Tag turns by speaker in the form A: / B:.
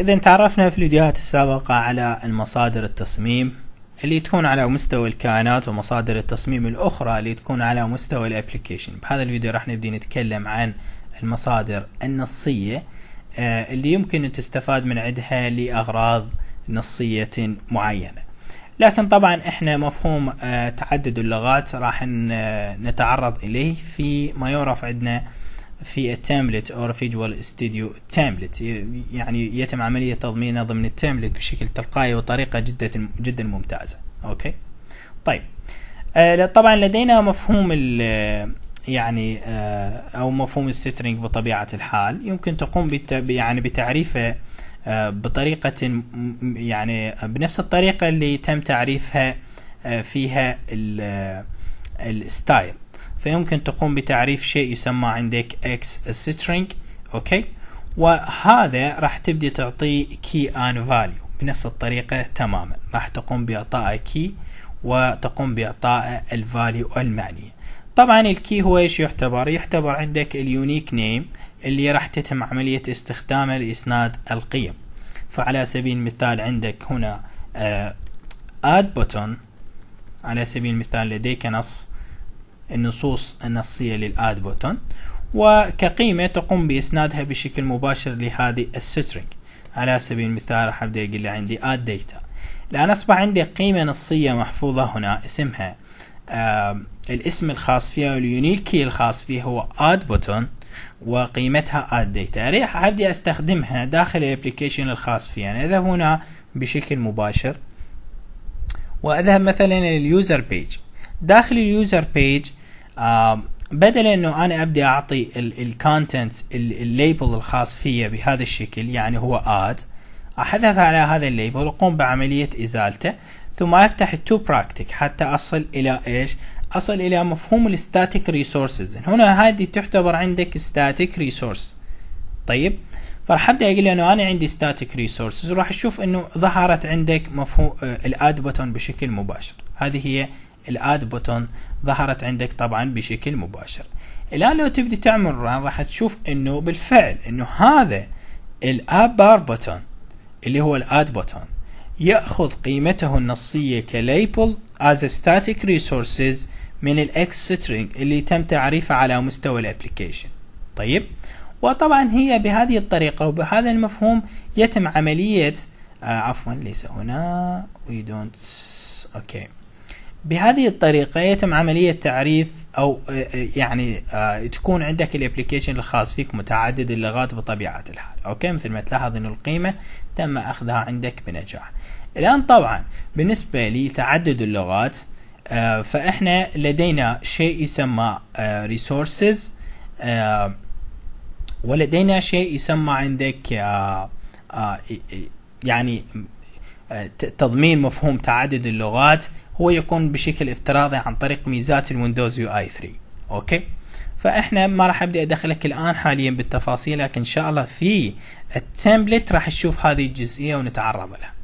A: إذا تعرفنا في الفيديوهات السابقة على المصادر التصميم اللي تكون على مستوى الكائنات ومصادر التصميم الأخرى اللي تكون على مستوى الابليكيشن بهذا الفيديو راح نبدي نتكلم عن المصادر النصية آه، اللي يمكن أن تستفاد من عدها لأغراض نصية معينة لكن طبعا احنا مفهوم آه، تعدد اللغات راح آه، نتعرض اليه في ما يعرف عندنا في التامبلت أو فيجوال ستوديو تامبلت يعني يتم عملية تضمينه ضمن التامبلت بشكل تلقائي وطريقة جدا جدا ممتازة أوكي طيب آه طبعا لدينا مفهوم يعني آه أو مفهوم السترنج بطبيعة الحال يمكن تقوم يعني بتعريفه آه بطريقة يعني بنفس الطريقة اللي تم تعريفها آه، فيها الستايل آه، فيمكن تقوم بتعريف شيء يسمى عندك اكس string اوكي وهذا راح تبدي تعطيه key and value بنفس الطريقة تماما راح تقوم بإعطائه key وتقوم بإعطائه الفاليو المعنية طبعا الكي هو ايش يعتبر يعتبر عندك اليونيك نيم اللي راح تتم عملية استخدامه لإسناد القيم فعلى سبيل المثال عندك هنا اد آه، بوتون على سبيل المثال لديك نص النصوص النصية للاد بوتون وكقيمة تقوم بإسنادها بشكل مباشر لهذه السترنج على سبيل المثال راح أبدأ أقول لي عندي اد ديتا الآن أصبح عندي قيمة نصية محفوظة هنا اسمها آه الاسم الخاص فيها واليونيك كي يعني الخاص فيها هو اد بوتون وقيمتها اد ديتا راح ابدي استخدمها داخل الابليكيشن الخاص فيها يعني اذهب هنا بشكل مباشر واذهب مثلا لليوزر بيج داخل اليوزر بيج بدل انه انا ابدي اعطي الكونتنت الليبل الخاص فيه بهذا الشكل يعني هو اد احذف على هذا الليبل واقوم بعمليه ازالته ثم افتح التو براكتيك حتى اصل الى ايش اصل الى مفهوم الستاتيك ريسورسز هنا هذه تعتبر عندك ستاتيك ريسورس طيب فراح ابدا اقول انه انا عندي ستاتيك ريسورسز وراح اشوف انه ظهرت عندك مفهوم الاد بوتون بشكل مباشر هذه هي الاد بوتون ظهرت عندك طبعا بشكل مباشر الان لو تبدي تعمل ران راح تشوف انه بالفعل انه هذا الاب بار بوتون اللي هو الاد بوتون ياخذ قيمته النصيه كليبل از ستاتيك ريسورسز من الاكس سترينج اللي تم تعريفه على مستوى الابلكيشن طيب وطبعا هي بهذه الطريقة وبهذا المفهوم يتم عملية آه عفوا ليس هنا we don't okay بهذه الطريقة يتم عملية تعريف أو آه، آه، يعني آه، تكون عندك الابليكيشن الخاص فيك متعدد اللغات بطبيعة الحال أوكي مثل ما تلاحظ أن القيمة تم أخذها عندك بنجاح الآن طبعا بالنسبة لتعدد اللغات فإحنا لدينا شيء يسمى resources ولدينا شيء يسمى عندك آه، آه، يعني آه، تضمين مفهوم تعدد اللغات هو يكون بشكل افتراضي عن طريق ميزات الويندوز يو اي 3 اوكي فاحنا ما راح ابدا ادخلك الان حاليا بالتفاصيل لكن ان شاء الله في التمبلت راح تشوف هذه الجزئيه ونتعرض لها